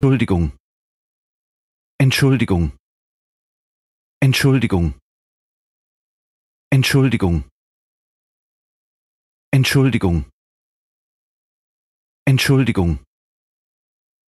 Entschuldigung Entschuldigung Entschuldigung Entschuldigung Entschuldigung Entschuldigung